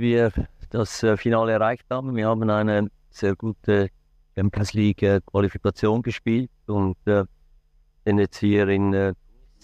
wir das äh, Finale erreicht haben. Wir haben eine sehr gute Champions League äh, Qualifikation gespielt und äh, sind jetzt hier in, äh,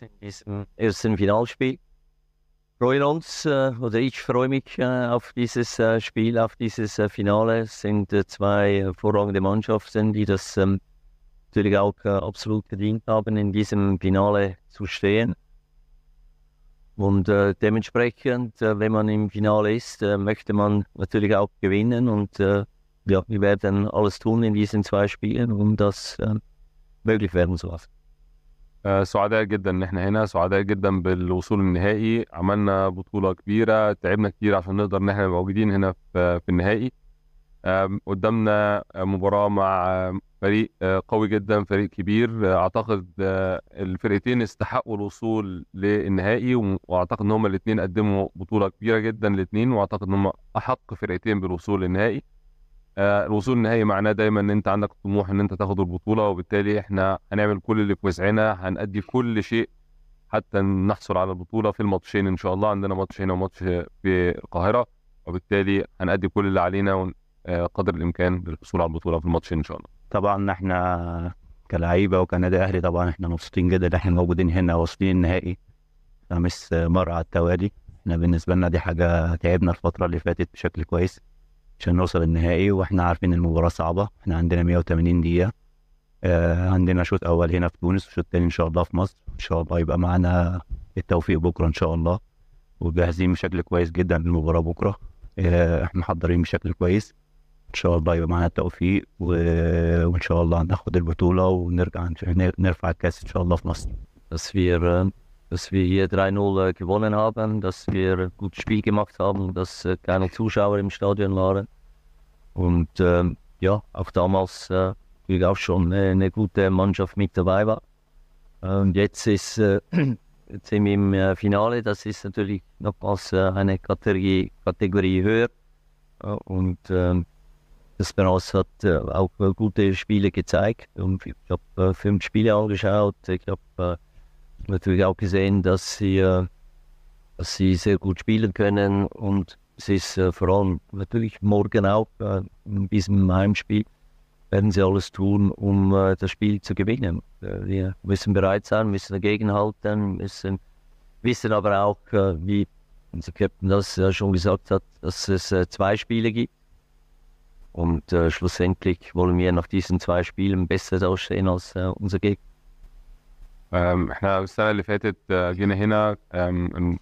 in diesem ersten Finalspiel. Wir Freuen uns, äh, oder ich freue mich äh, auf dieses Spiel, auf dieses Finale. Es sind zwei hervorragende Mannschaften, die das ähm, natürlich auch absolut verdient haben, in diesem Finale zu stehen. Und äh, dementsprechend, äh, wenn man im Finale ist, äh, möchte man natürlich auch gewinnen. Und äh, ja, wir werden alles tun in diesen zwei Spielen, um das äh, möglich werden zu lassen. سعداء جدا ان احنا هنا سعداء جدا بالوصول النهائي عملنا بطوله كبيره تعبنا كتير عشان نقدر ان احنا موجودين هنا في, في النهائي قدامنا مباراه مع فريق آه، قوي جدا فريق كبير آه، اعتقد آه، الفرقتين استحقوا الوصول للنهائي واعتقد ان هما الاثنين قدموا بطوله كبيره جدا الاثنين واعتقد ان هما احق فرقتين بالوصول للنهائي الوصول للنهائي معناه دايما ان انت عندك طموح ان انت تاخد البطوله وبالتالي احنا هنعمل كل اللي في وسعنا هنأدي كل شيء حتى نحصل على البطوله في الماتشين ان شاء الله عندنا ماتش هنا وماتش في القاهره وبالتالي هنأدي كل اللي علينا قدر الامكان للحصول على البطوله في الماتشين ان شاء الله طبعا احنا كلعيبه وكنادي اهلي طبعا احنا مبسوطين جدا ان احنا موجودين هنا واصلين النهائي خامس آه، مره على التوالي احنا بالنسبه لنا دي حاجه تعبنا الفتره اللي فاتت بشكل كويس عشان نوصل النهائي واحنا عارفين المباراه صعبه احنا عندنا 180 دقيقه آه عندنا شوط اول هنا في تونس وشوط تاني ان شاء الله في مصر ان شاء الله يبقى معانا التوفيق بكره ان شاء الله وجاهزين بشكل كويس جدا للمباراه بكره آه احنا محضرين بشكل كويس ان شاء الله يبقى معانا التوفيق وان شاء الله هناخد البطوله ونرجع نرفع الكاس ان شاء الله في مصر. Dass wir, ähm, dass wir hier 3-0 äh, gewonnen haben, dass wir ein gutes Spiel gemacht haben, dass äh, keine Zuschauer im Stadion waren. Und ähm, ja, auch damals äh, natürlich auch schon eine, äh, eine, gute Mannschaft mit dabei war. Und jetzt ist äh, jetzt sind wir im Finale, das ist natürlich nochmals eine Kategorie, Kategorie höher. Und ähm, das Esperance hat äh, auch äh, gute Spiele gezeigt. Und ich habe äh, fünf Spiele angeschaut. Ich habe äh, natürlich auch gesehen, dass sie, äh, dass sie sehr gut spielen können. Und es ist äh, vor allem natürlich morgen auch in diesem Heimspiel werden sie alles tun, um das Spiel zu gewinnen. wir müssen bereit sein, müssen dagegenhalten, müssen wissen aber auch, wie unser Captain das schon gesagt hat, dass es zwei Spiele gibt Und äh, schlussendlich wollen wir nach diesen zwei Spielen besser dastehen als äh, unser Gegner. Um, ähm, احنا السنه اللي فاتت آه، جينا هنا um,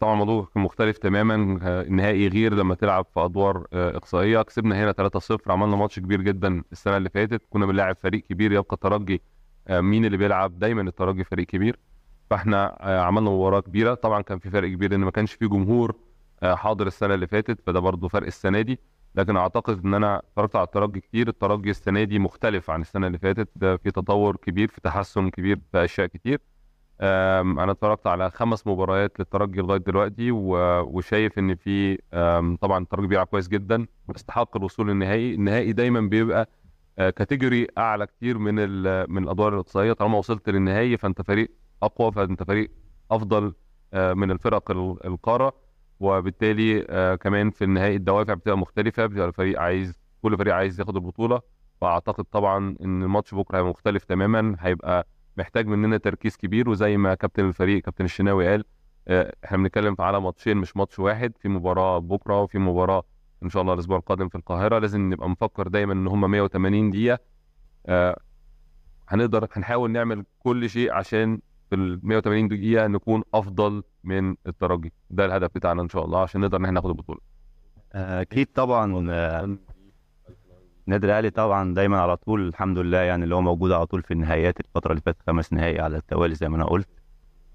طبعا الموضوع كان مختلف تماما آه، النهائي غير لما تلعب في ادوار آه، اقصائيه كسبنا هنا 3-0 عملنا ماتش كبير جدا السنه اللي فاتت كنا بنلاعب فريق كبير يبقى الترجي مين اللي بيلعب دايما الترجي فريق كبير فاحنا عملنا مباراه كبيره طبعا كان في فرق كبير لان ما كانش في جمهور حاضر السنه اللي فاتت فده برضه فرق السنه دي لكن اعتقد ان انا اتفرجت على الترجي كتير الترجي السنه دي مختلف عن السنه اللي فاتت ده في تطور كبير في تحسن كبير في اشياء كتير انا اتفرجت على خمس مباريات للترجي لغايه دلوقتي وشايف ان في طبعا الترجي بيلعب كويس جدا ويستحق الوصول للنهائي النهائي دايما بيبقى كاتيجوري آه، اعلى كتير من من الادوار الاقصائيه طالما وصلت للنهائي فانت فريق اقوى فانت فريق افضل آه، من الفرق القاره وبالتالي آه كمان في النهائي الدوافع بتبقى مختلفه بتبقى الفريق عايز كل فريق عايز ياخد البطوله فاعتقد طبعا ان الماتش بكره هيبقى مختلف تماما هيبقى محتاج مننا تركيز كبير وزي ما كابتن الفريق كابتن الشناوي قال آه احنا بنتكلم على ماتشين مش ماتش واحد في مباراه بكره وفي مباراه ان شاء الله الاسبوع القادم في القاهره لازم نبقى مفكر دايما ان هم 180 دقيقه آه هنقدر هنحاول نعمل كل شيء عشان في ال 180 دقيقه نكون افضل من الترجي ده الهدف بتاعنا ان شاء الله عشان نقدر ان احنا ناخد البطوله اكيد طبعا النادي آه، الاهلي طبعا دايما على طول الحمد لله يعني اللي هو موجود على طول في النهائيات الفتره اللي فاتت خمس نهائي على التوالي زي ما انا قلت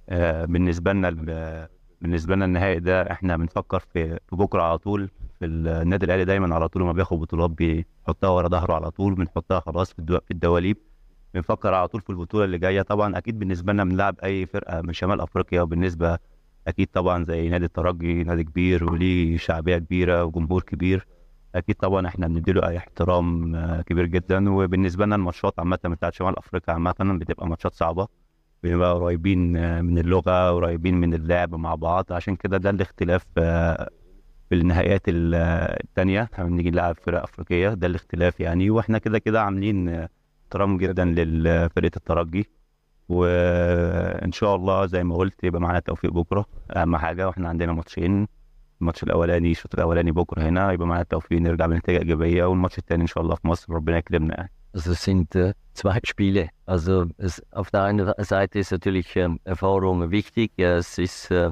آه، بالنسبه لنا بالنسبه لنا النهائي ده احنا بنفكر في بكره على طول في النادي الاهلي دايما على طول ما بياخد بطولات بيحطها ورا ظهره على طول بنحطها خلاص في الدواليب بنفكر على طول في البطوله اللي جايه طبعا اكيد بالنسبه لنا بنلعب اي فرقه من شمال افريقيا وبالنسبه اكيد طبعا زي نادي الترجي نادي كبير وليه شعبيه كبيره وجمهور كبير اكيد طبعا احنا بنديله اي احترام آه، كبير جدا وبالنسبه لنا الماتشات عامه بتاعت شمال افريقيا عامه بتبقى ماتشات صعبه بنبقى قريبين آه، من اللغه قريبين من اللعب مع بعض عشان كده ده الاختلاف آه، في النهائيات الثانيه احنا بنيجي نلعب فرق افريقيه ده الاختلاف يعني واحنا كده كده عاملين احترام جدا لفرقه الترجي وان شاء الله زي ما قلت يبقى معانا التوفيق بكره اهم حاجه واحنا عندنا ماتشين الماتش الاولاني الشوط الاولاني بكره هنا يبقى معانا التوفيق نرجع بنتيجه ايجابيه والماتش الثاني ان شاء الله في مصر ربنا يكرمنا يعني Also sind äh, zwei Spiele. Also es, auf der einen Seite ist natürlich ähm, Erfahrung wichtig. Es ist äh,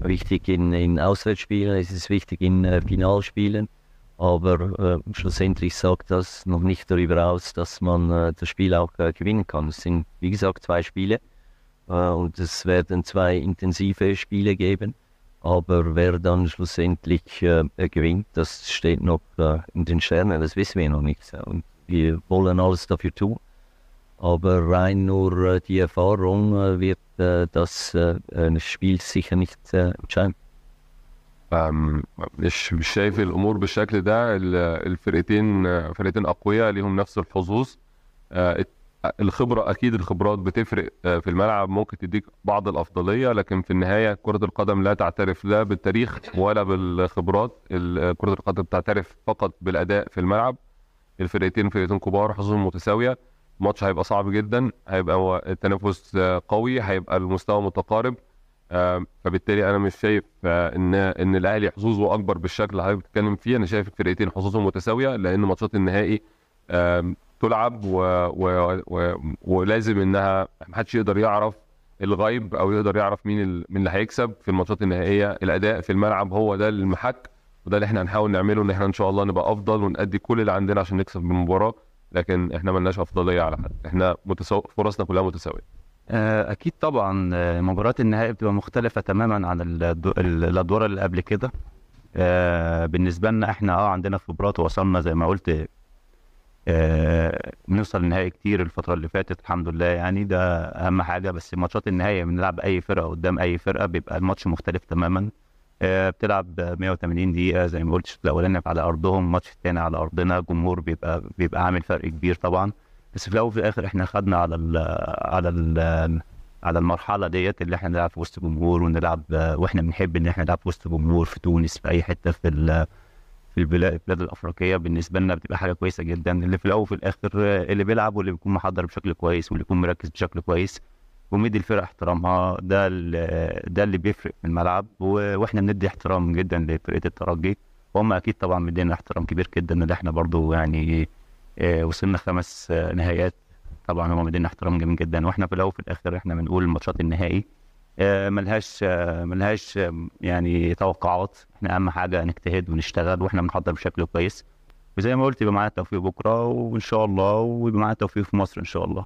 wichtig in, in Auswärtsspielen, es ist wichtig in äh, Finalspielen. Aber äh, schlussendlich sagt das noch nicht darüber aus, dass man äh, das Spiel auch äh, gewinnen kann. Es sind, wie gesagt, zwei Spiele äh, und es werden zwei intensive Spiele geben. Aber wer dann schlussendlich äh, gewinnt, das steht noch äh, in den Sternen, das wissen wir noch nicht. Und wir wollen alles dafür tun. Aber rein nur die Erfahrung wird das Spiel sicher nicht entscheiden. فمش مش شايف الامور بالشكل ده الفرقتين فرقتين اقوياء ليهم نفس الحظوظ آه، الخبره اكيد الخبرات بتفرق آه، في الملعب ممكن تديك بعض الافضليه لكن في النهايه كره القدم لا تعترف لا بالتاريخ ولا بالخبرات كره القدم تعترف فقط بالاداء في الملعب الفرقتين فرقتين كبار حظوظهم متساويه الماتش هيبقى صعب جدا هيبقى التنافس آه، قوي هيبقى المستوى متقارب آه، فبالتالي انا مش شايف آه، ان ان الاهلي حظوظه اكبر بالشكل اللي حضرتك بتتكلم فيه انا شايف الفرقتين حظوظهم متساويه لان ماتشات النهائي تلعب و... و... و... ولازم انها محدش يقدر يعرف الغيب او يقدر يعرف مين ال... مين اللي هيكسب في الماتشات النهائيه الاداء في الملعب هو ده المحك وده اللي احنا هنحاول نعمله ان احنا ان شاء الله نبقى افضل ونأدي كل اللي عندنا عشان نكسب المباراه لكن احنا ملناش افضليه على حد احنا متساو... فرصنا كلها متساويه آه، اكيد طبعا آه، مباراه النهائي بتبقى مختلفه تماما عن الادوار اللي قبل كده آه، بالنسبه لنا احنا اه عندنا خبرات وصلنا زي ما قلت بنوصل نهائي كتير الفتره اللي فاتت الحمد لله يعني ده اهم حاجه بس ماتشات النهائي بنلعب اي فرقه قدام اي فرقه بيبقى الماتش مختلف تماما بتلعب 180 دقيقه زي ما قلت الشوط الاولاني على ارضهم الماتش الثاني على ارضنا الجمهور بيبقى بيبقى عامل فرق كبير طبعا بس في الاول وفي الاخر احنا خدنا على الـ على الـ على المرحله ديت اللي احنا نلعب في وسط جمهور ونلعب واحنا بنحب ان احنا نلعب في وسط جمهور في تونس في اي حته في في البلاد الافريقيه بالنسبه لنا بتبقى حاجه كويسه جدا اللي في الاول وفي الاخر اللي بيلعب واللي بيكون محضر بشكل كويس واللي بيكون مركز بشكل كويس ومدي الفرق احترامها ده ده اللي بيفرق في الملعب واحنا بندي احترام جدا لفرقه الترجي وهم اكيد طبعا مدينا احترام كبير جدا ان احنا برضو يعني آه، وصلنا خمس نهائيات طبعا هم مدينا احترام جميل جدا واحنا في الاول وفي الاخر احنا بنقول الماتشات النهائي آه، ملهاش آه، ملهاش يعني توقعات احنا اهم حاجه نجتهد ونشتغل واحنا بنحضر بشكل كويس وزي ما قلت يبقى معانا التوفيق بكره وان شاء الله ويبقى معانا التوفيق في مصر ان شاء الله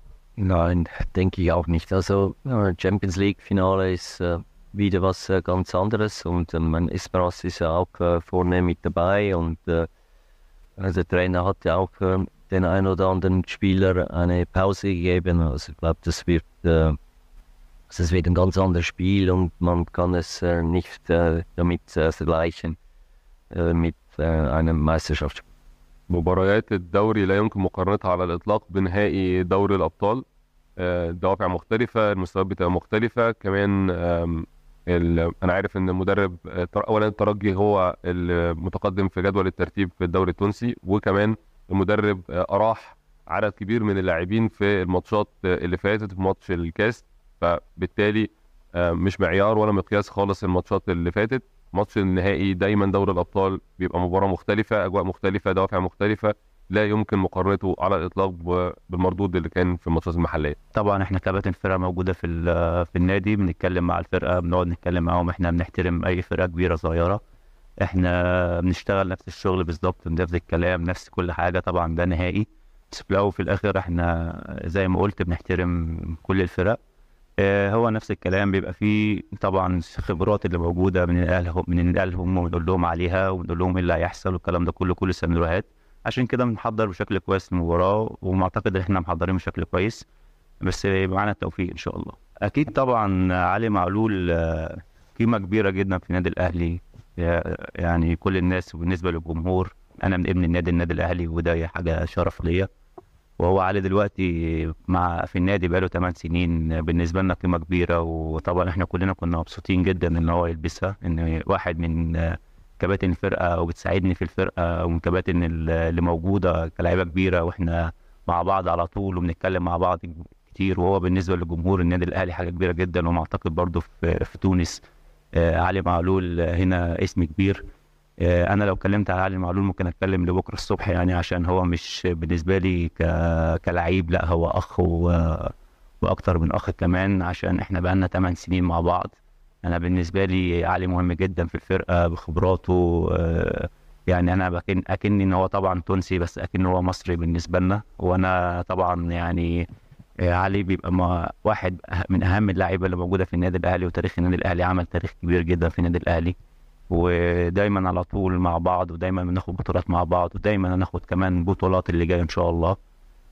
Nein, denke ich auch nicht. Also Champions League Finale ist äh, wieder was äh, ganz anderes und äh, mein Esperas ist ja auch äh, vorne mit dabei und äh, der Trainer hat ja auch den einen oder anderen Spieler eine Pause gegeben. Also ich glaube, das wird, äh, also wird ein ganz anderes Spiel und man kann es äh, nicht äh, damit vergleichen mit einem Meisterschaftsspiel. مباريات الدوري لا يمكن مقارنتها على الإطلاق بنهائي دوري الأبطال دوافع مختلفة المستويات بتبقى مختلفة كمان أنا عارف إن المدرب أولا الترجي هو المتقدم في جدول الترتيب في الدوري التونسي وكمان المدرب اراح آه، عدد كبير من اللاعبين في الماتشات آه، اللي فاتت في ماتش الكاس فبالتالي آه، مش معيار ولا مقياس خالص الماتشات اللي فاتت ماتش النهائي دايما دوري الابطال بيبقى مباراه مختلفه اجواء مختلفه دوافع مختلفه لا يمكن مقارنته على الاطلاق بالمردود اللي كان في الماتشات المحليه. طبعا احنا كباتن فرقه موجوده في في النادي بنتكلم مع الفرقه بنقعد نتكلم معاهم احنا بنحترم اي فرقه كبيره صغيره احنا بنشتغل نفس الشغل بالظبط نفس الكلام نفس كل حاجه طبعا ده نهائي بس في الاول وفي الاخر احنا زي ما قلت بنحترم كل الفرق اه هو نفس الكلام بيبقى فيه طبعا الخبرات اللي موجوده بننقلها لهم بننقلها لهم وبنقول لهم عليها وبنقول لهم ايه اللي هيحصل والكلام ده كله كل السيناريوهات عشان كده بنحضر بشكل كويس المباراه ومعتقد ان احنا محضرين بشكل كويس بس معانا التوفيق ان شاء الله اكيد طبعا علي معلول آه، قيمه كبيره جدا في النادي الاهلي يعني كل الناس وبالنسبه للجمهور انا من ابن النادي النادي الاهلي وده حاجه شرف ليا وهو علي دلوقتي مع في النادي بقاله 8 سنين بالنسبه لنا قيمه كبيره وطبعا احنا كلنا كنا مبسوطين جدا ان هو يلبسها ان واحد من كباتن الفرقه وبتساعدني في الفرقه ومن كباتن اللي موجوده كلاعيبه كبيره واحنا مع بعض على طول وبنتكلم مع بعض كتير وهو بالنسبه للجمهور النادي الاهلي حاجه كبيره جدا ومعتقد برضه في, في تونس آه، علي معلول آه، هنا اسم كبير آه، انا لو اتكلمت على علي معلول ممكن اتكلم لبكره الصبح يعني عشان هو مش بالنسبه لي ك... كلعيب لا هو اخ و... واكتر من اخ كمان عشان احنا بقالنا 8 سنين مع بعض انا بالنسبه لي علي مهم جدا في الفرقه بخبراته يعني انا بكن ان هو طبعا تونسي بس اكن هو مصري بالنسبه لنا وانا طبعا يعني علي بيبقى واحد من اهم اللعيبه اللي موجوده في النادي الاهلي وتاريخ النادي الاهلي عمل تاريخ كبير جدا في النادي الاهلي ودايما على طول مع بعض ودايما بناخد بطولات مع بعض ودايما هناخد كمان بطولات اللي جايه ان شاء الله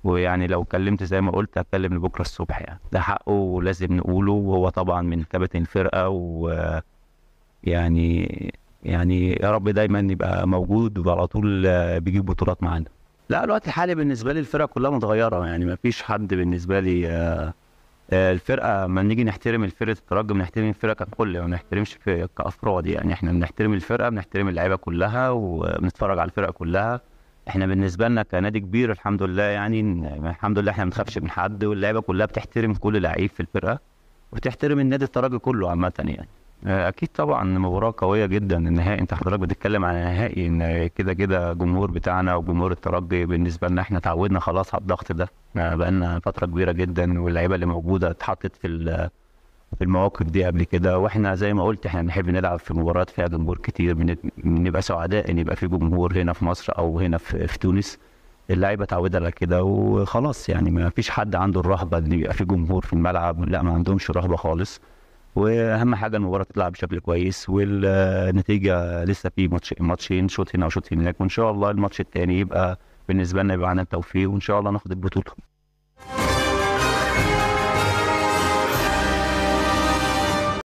ويعني لو اتكلمت زي ما قلت هتكلم لبكره الصبح يعني ده حقه ولازم نقوله وهو طبعا من كباتن الفرقه و يعني يعني يا رب دايما يبقى موجود وعلى طول بيجيب بطولات معانا لا الوقت الحالي بالنسبه لي الفرقه كلها متغيره يعني ما فيش حد بالنسبه لي آه، آه، الفرقه ما نيجي نحترم الفرقه الترجي بنحترم الفرقه ككل ما بنحترمش كافراد يعني احنا بنحترم الفرقه بنحترم اللعيبه كلها وبنتفرج على الفرقه كلها احنا بالنسبه لنا كنادي كبير الحمد لله يعني الحمد لله احنا ما بنخافش من حد واللعيبه كلها بتحترم كل لعيب في الفرقه وبتحترم النادي الترجي كله عامه يعني آه، اكيد طبعا مباراه قويه جدا النهائي انت حضرتك بتتكلم عن نهائي ان كده كده جمهور بتاعنا وجمهور الترجي بالنسبه لنا احنا اتعودنا خلاص على الضغط ده بقالنا فتره كبيره جدا واللعيبه اللي موجوده اتحطت في في المواقف دي قبل كده واحنا زي ما قلت احنا بنحب نلعب في مباريات فيها جمهور كتير بنبقى سعداء ان يبقى في جمهور هنا في مصر او هنا في, في تونس اللعيبه اتعودت على كده وخلاص يعني ما فيش حد عنده الرهبه ان يبقى في جمهور في الملعب لا ما عندهمش رهبه خالص واهم حاجه المباراه تتلعب بشكل كويس والنتيجه لسه في ماتش ماتشين شوط هنا وشوط هناك وان شاء الله الماتش الثاني يبقى بالنسبه لنا يبقى عندنا التوفيق وان شاء الله ناخد البطوله